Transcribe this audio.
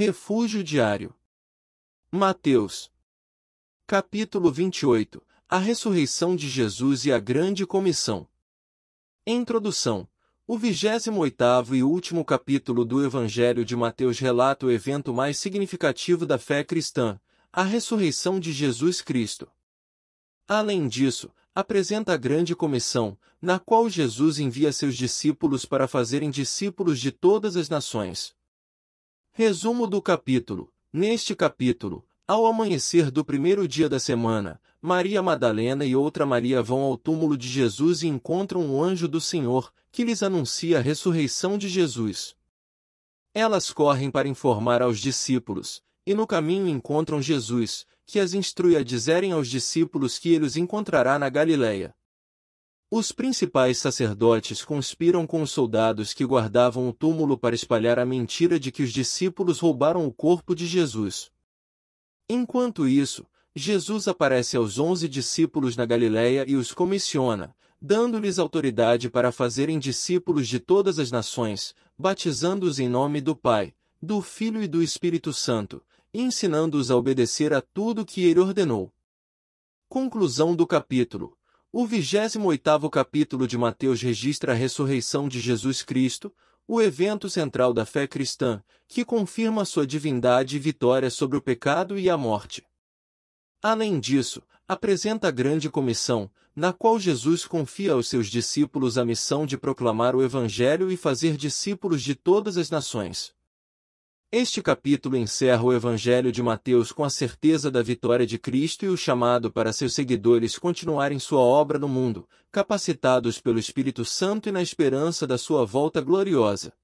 Refúgio diário. Mateus. Capítulo 28. A ressurreição de Jesus e a grande comissão. Introdução. O 28º e último capítulo do Evangelho de Mateus relata o evento mais significativo da fé cristã, a ressurreição de Jesus Cristo. Além disso, apresenta a grande comissão, na qual Jesus envia seus discípulos para fazerem discípulos de todas as nações. Resumo do capítulo. Neste capítulo, ao amanhecer do primeiro dia da semana, Maria Madalena e outra Maria vão ao túmulo de Jesus e encontram o um anjo do Senhor, que lhes anuncia a ressurreição de Jesus. Elas correm para informar aos discípulos, e no caminho encontram Jesus, que as instrui a dizerem aos discípulos que ele os encontrará na Galileia. Os principais sacerdotes conspiram com os soldados que guardavam o túmulo para espalhar a mentira de que os discípulos roubaram o corpo de Jesus. Enquanto isso, Jesus aparece aos onze discípulos na Galiléia e os comissiona, dando-lhes autoridade para fazerem discípulos de todas as nações, batizando-os em nome do Pai, do Filho e do Espírito Santo, ensinando-os a obedecer a tudo que ele ordenou. Conclusão do capítulo o 28 capítulo de Mateus registra a ressurreição de Jesus Cristo, o evento central da fé cristã, que confirma sua divindade e vitória sobre o pecado e a morte. Além disso, apresenta a grande comissão, na qual Jesus confia aos seus discípulos a missão de proclamar o Evangelho e fazer discípulos de todas as nações. Este capítulo encerra o Evangelho de Mateus com a certeza da vitória de Cristo e o chamado para seus seguidores continuarem sua obra no mundo, capacitados pelo Espírito Santo e na esperança da sua volta gloriosa.